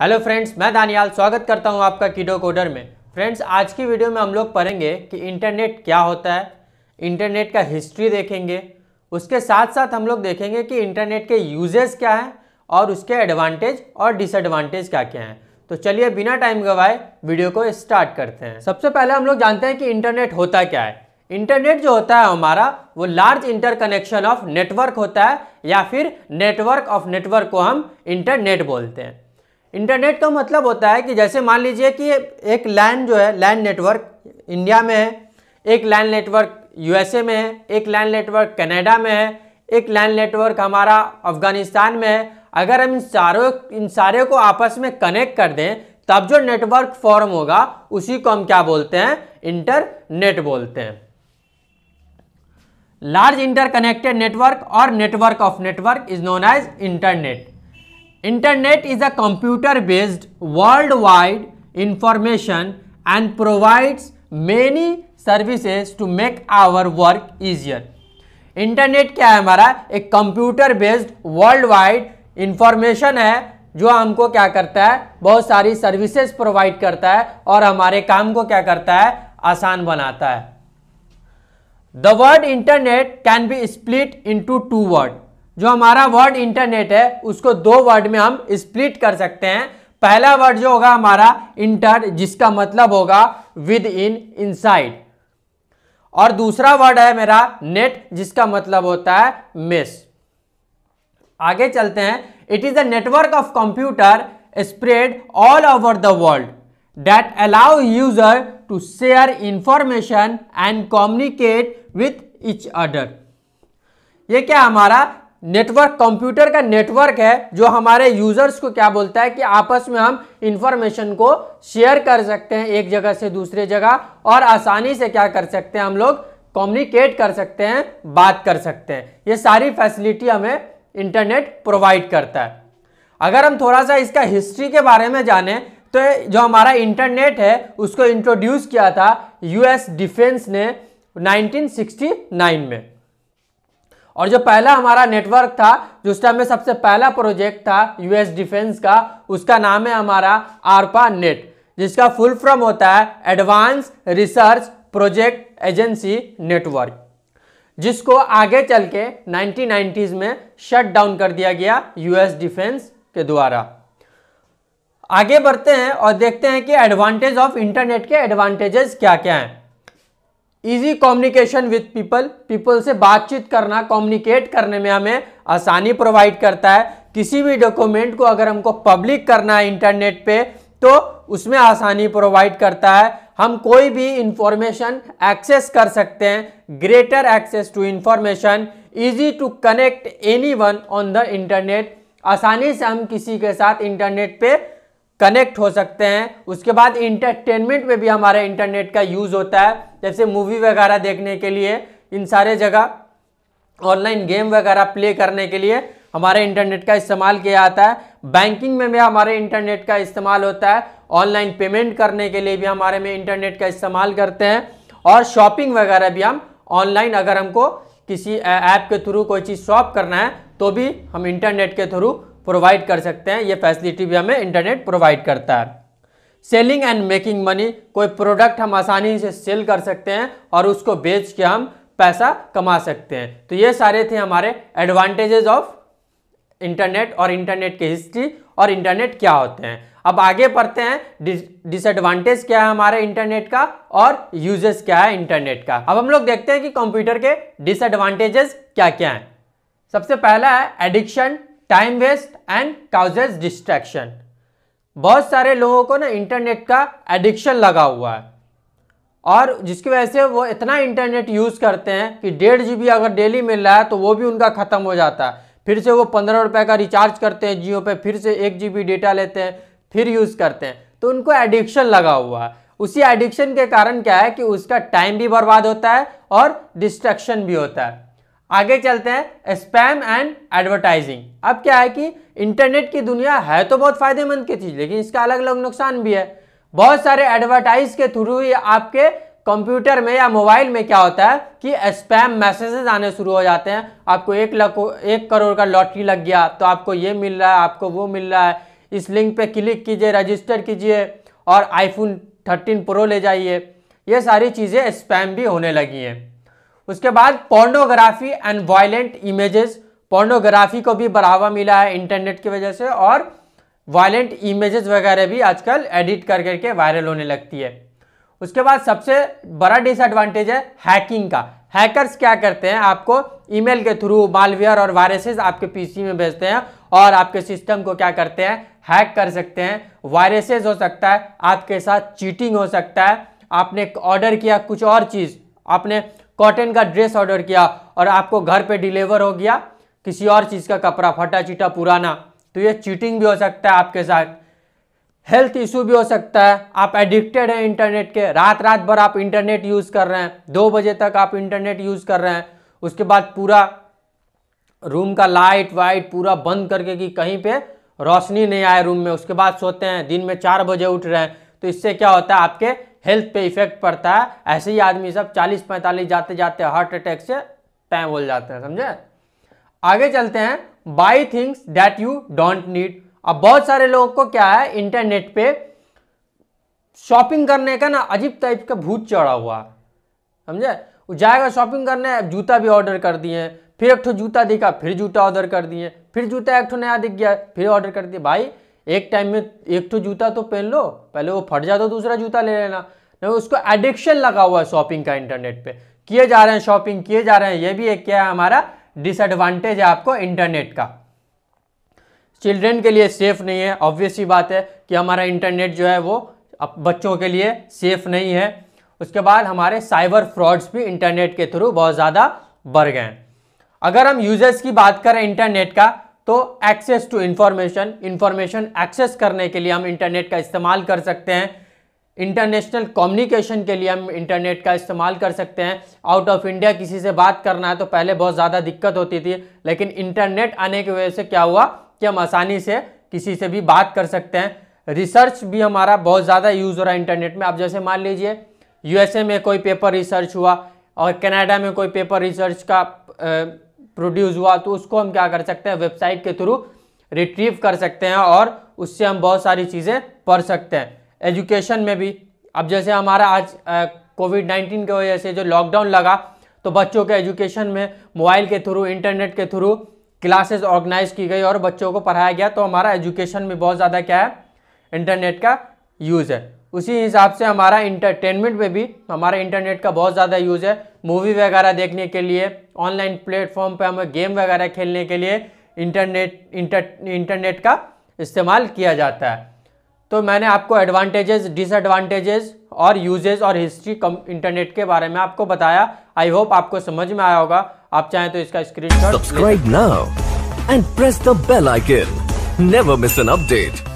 hello friends मैं दानियाल स्वागत करता हूं आपका किडो कोडर में फ्रेंड्स आज की वीडियो में हम लोग पढ़ेंगे कि इंटरनेट क्या होता है इंटरनेट का हिस्ट्री देखेंगे उसके साथ साथ हम लोग देखेंगे कि इंटरनेट के यूजेस क्या हैं और उसके एडवांटेज और डिसएडवांटेज क्या क्या हैं तो चलिए बिना टाइम गवाए वीडियो को स्टार्ट करते हैं सबसे पहले हम लोग जानते हैं कि इंटरनेट होता क्या है इंटरनेट जो होता है हमारा वो लार्ज इंटरकनेक्शन ऑफ नेटवर्क होता है या फिर नेटवर्क ऑफ नेटवर्क को हम इंटरनेट बोलते हैं इंटरनेट का मतलब होता है कि जैसे मान लीजिए कि एक लैंड जो है लैंड नेटवर्क इंडिया में है एक लैंड नेटवर्क यूएसए में है एक लैंड नेटवर्क कनाडा में है एक लैंड नेटवर्क हमारा अफगानिस्तान में है अगर हम इन सारों इन सारे को आपस में कनेक्ट कर दें तब जो नेटवर्क फॉर्म होगा उसी को हम क्या बोलते हैं इंटरनेट बोलते हैं लार्ज इंटरकनेक्टेड नेटवर्क और network of network is known as internet internet is a computer based world wide information and provides many services to make our work easier internet क्या है हमारा एक computer based world wide information है जो हमको क्या करता है बहुत सारी सर्विसेज प्रोवाइड करता है और हमारे काम को क्या करता है आसान बनाता है the word internet can be split into two word जो हमारा वर्ड इंटरनेट है उसको दो वर्ड में हम स्प्लिट कर सकते हैं पहला वर्ड जो होगा हमारा इंटर जिसका मतलब होगा विद इन इनसाइड और दूसरा वर्ड है मेरा नेट जिसका मतलब होता है मिस आगे चलते हैं it is the network of computer spread all over the world that allow user to share information and communicate with each other ये क्या हमारा नेटवर्क कंप्यूटर का नेटवर्क है जो हमारे यूजर्स को क्या बोलता है कि आपस में हम इंफॉर्मेशन को शेयर कर सकते हैं एक जगह से दूसरे जगह और आसानी से क्या कर सकते हैं हम लोग कम्युनिकेट कर सकते हैं बात कर सकते हैं ये सारी फैसिलिटी हमें इंटरनेट प्रोवाइड करता है अगर हम थोड़ा सा इसका हिस्ट्री के बारे में जाने तो जो हमारा इंटरनेट है उसको इंट्रोड्यूस किया था यूएस डिफेंस ने 1969 में और जो पहला हमारा नेटवर्क था जो उस टाइम में सबसे पहला प्रोजेक्ट था यूएस डिफेंस का उसका नाम है हमारा आरपा नेट जिसका फुल फॉर्म होता है advance research project agency network जिसको आगे चल के नाइनटीन में शट डाउन कर दिया गया यूएस डिफेंस के द्वारा आगे बढ़ते हैं और देखते हैं कि एडवांटेज ऑफ इंटरनेट के एडवांटेजेस क्या क्या हैं easy communication with people people से बातचीत करना कम्युनिकेट करने में हमें आसानी प्रोवाइड करता है किसी भी डॉक्यूमेंट को अगर हमको पब्लिक करना है इंटरनेट पे तो उसमें आसानी प्रोवाइड करता है हम कोई भी इंफॉर्मेशन एक्सेस कर सकते हैं greater access to information easy to connect anyone on the internet आसानी से हम किसी के साथ इंटरनेट पे कनेक्ट हो सकते हैं उसके बाद इंटरटेनमेंट में भी हमारे इंटरनेट का यूज़ होता है जैसे मूवी वगैरह देखने के लिए इन सारे जगह ऑनलाइन गेम वगैरह प्ले करने के लिए हमारे इंटरनेट का इस्तेमाल किया जाता है बैंकिंग में भी हमारे इंटरनेट का इस्तेमाल होता है ऑनलाइन पेमेंट करने के लिए भी हमारे में इंटरनेट का इस्तेमाल करते हैं और शॉपिंग वगैरह भी हम ऑनलाइन अगर हमको किसी ऐप के थ्रू कोई चीज़ शॉप करना है तो भी हम इंटरनेट के थ्रू प्रोवाइड कर सकते हैं ये फैसिलिटी भी हमें इंटरनेट प्रोवाइड करता है सेलिंग एंड मेकिंग मनी कोई प्रोडक्ट हम आसानी से सेल कर सकते हैं और उसको बेच के हम पैसा कमा सकते हैं तो ये सारे थे हमारे एडवांटेजेस ऑफ इंटरनेट और इंटरनेट की हिस्ट्री और इंटरनेट क्या होते हैं अब आगे पढ़ते हैं डिसएडवांटेज क्या है हमारे इंटरनेट का और यूजेस क्या है इंटरनेट का अब हम लोग देखते हैं कि कंप्यूटर के डिसएडवांटेजेस क्या क्या हैं सबसे पहला है addiction time waste and causes distraction बहुत सारे लोगों को ना इंटरनेट का एडिक्शन लगा हुआ है और जिसकी वजह से वो इतना इंटरनेट यूज़ करते हैं कि डेढ़ जी अगर डेली मिल रहा है तो वो भी उनका ख़त्म हो जाता है फिर से वो पंद्रह रुपये का रिचार्ज करते हैं जियो पे फिर से एक जी डेटा लेते हैं फिर यूज़ करते हैं तो उनको एडिक्शन लगा हुआ है उसी एडिक्शन के कारण क्या है कि उसका टाइम भी बर्बाद होता है और डिस्ट्रक्शन भी होता है आगे चलते हैं स्पैम एंड एडवर्टाइजिंग अब क्या है कि इंटरनेट की दुनिया है तो बहुत फायदेमंद की चीज लेकिन इसका अलग अलग नुकसान भी है बहुत सारे एडवर्टाइज के थ्रू ही आपके कंप्यूटर में या मोबाइल में क्या होता है कि स्पैम मैसेजेस आने शुरू हो जाते हैं आपको एक लाख एक करोड़ का लॉटरी लग गया तो आपको ये मिल रहा है आपको वो मिल रहा है इस लिंक पे क्लिक कीजिए रजिस्टर कीजिए और आईफोन 13 प्रो ले जाइए ये सारी चीज़ें स्पैम भी होने लगी हैं उसके बाद pornography and violent images pornography को भी बढ़ावा मिला है इंटरनेट की वजह से और वायलेंट इमेजेस वगैरह भी आजकल एडिट कर करके वायरल होने लगती है उसके बाद सबसे बड़ा डिसएडवांटेज है हैकिंग का हैकर्स क्या करते हैं आपको ईमेल के थ्रू मालवेयर और वायरसेस आपके पीसी में भेजते हैं और आपके सिस्टम को क्या करते हैं हैक कर सकते हैं वायरसेस हो सकता है आपके साथ चीटिंग हो सकता है आपने ऑर्डर किया कुछ और चीज़ आपने कॉटन का ड्रेस ऑर्डर किया और आपको घर पे डिलीवर हो गया किसी और चीज़ का कपड़ा फटा चिटा पुराना तो ये चीटिंग भी हो सकता है आपके साथ हेल्थ इशू भी हो सकता है आप एडिक्टेड हैं इंटरनेट के रात रात भर आप इंटरनेट यूज़ कर रहे हैं दो बजे तक आप इंटरनेट यूज़ कर रहे हैं उसके बाद पूरा रूम का लाइट वाइट पूरा बंद करके कि कहीं पे रोशनी नहीं आए रूम में उसके बाद सोते हैं दिन में चार बजे उठ रहे हैं तो इससे क्या होता है आपके हेल्थ पे इफेक्ट पड़ता है ऐसे ही आदमी सब 40-45 जाते जाते हार्ट अटैक से तय बोल जाते हैं समझे आगे चलते हैं buy things that you don't need अब बहुत सारे लोगों को क्या है इंटरनेट पे शॉपिंग करने का ना अजीब टाइप का भूत चढ़ा हुआ समझे वो जाएगा शॉपिंग करने जूता भी ऑर्डर कर दिए फिर एक जूता दिखा फिर जूता ऑर्डर कर दिए फिर जूता एक नया दिख गया फिर ऑर्डर कर दिया भाई एक टाइम में एक तो जूता तो पहन लो पहले वो फट जाए तो दूसरा जूता ले लेना नहीं उसको एडिक्शन लगा हुआ है शॉपिंग का इंटरनेट पे किए जा रहे हैं शॉपिंग किए जा रहे हैं ये भी एक क्या है हमारा डिसएडवांटेज है आपको इंटरनेट का चिल्ड्रेन के लिए सेफ नहीं है ऑब्वियस ही बात है कि हमारा इंटरनेट जो है वो अब बच्चों के लिए सेफ नहीं है उसके बाद हमारे साइबर फ्रॉड्स भी इंटरनेट के थ्रू बहुत ज़्यादा बढ़ गए हैं अगर हम यूजर्स की बात करें इंटरनेट का तो access to information information access करने के लिए हम इंटरनेट का इस्तेमाल कर सकते हैं इंटरनेशनल कम्युनिकेशन के लिए हम इंटरनेट का इस्तेमाल कर सकते हैं आउट ऑफ इंडिया किसी से बात करना है तो पहले बहुत ज़्यादा दिक्कत होती थी लेकिन इंटरनेट आने की वजह से क्या हुआ कि हम आसानी से किसी से भी बात कर सकते हैं रिसर्च भी हमारा बहुत ज़्यादा यूज़ हो रहा है इंटरनेट में आप जैसे मान लीजिए यूएसए में कोई पेपर रिसर्च हुआ और कनाडा में कोई पेपर रिसर्च का प्रोड्यूस हुआ तो उसको हम क्या कर सकते हैं वेबसाइट के थ्रू रिट्रीव कर सकते हैं और उससे हम बहुत सारी चीज़ें पढ़ सकते हैं एजुकेशन में भी अब जैसे हमारा आज कोविड नाइन्टीन की वजह से जो लॉकडाउन लगा तो बच्चों के एजुकेशन में मोबाइल के थ्रू इंटरनेट के थ्रू क्लासेस ऑर्गेनाइज की गई और बच्चों को पढ़ाया गया तो हमारा एजुकेशन में बहुत ज़्यादा क्या है इंटरनेट का यूज़ है उसी हिसाब से हमारा इंटरटेनमेंट में भी हमारा इंटरनेट का बहुत ज़्यादा यूज़ है मूवी वगैरह देखने के लिए ऑनलाइन प्लेटफॉर्म पर हमें गेम वगैरह खेलने के लिए इंटरनेट इंटर इंटरनेट का इस्तेमाल किया जाता है तो मैंने आपको एडवांटेजेस डिसएडवांटेजेस और यूजेज और हिस्ट्री कम इंटरनेट के बारे में आपको बताया आई होप आपको समझ में आया होगा आप चाहें तो इसका screen subscribe now and press the bell icon never miss an update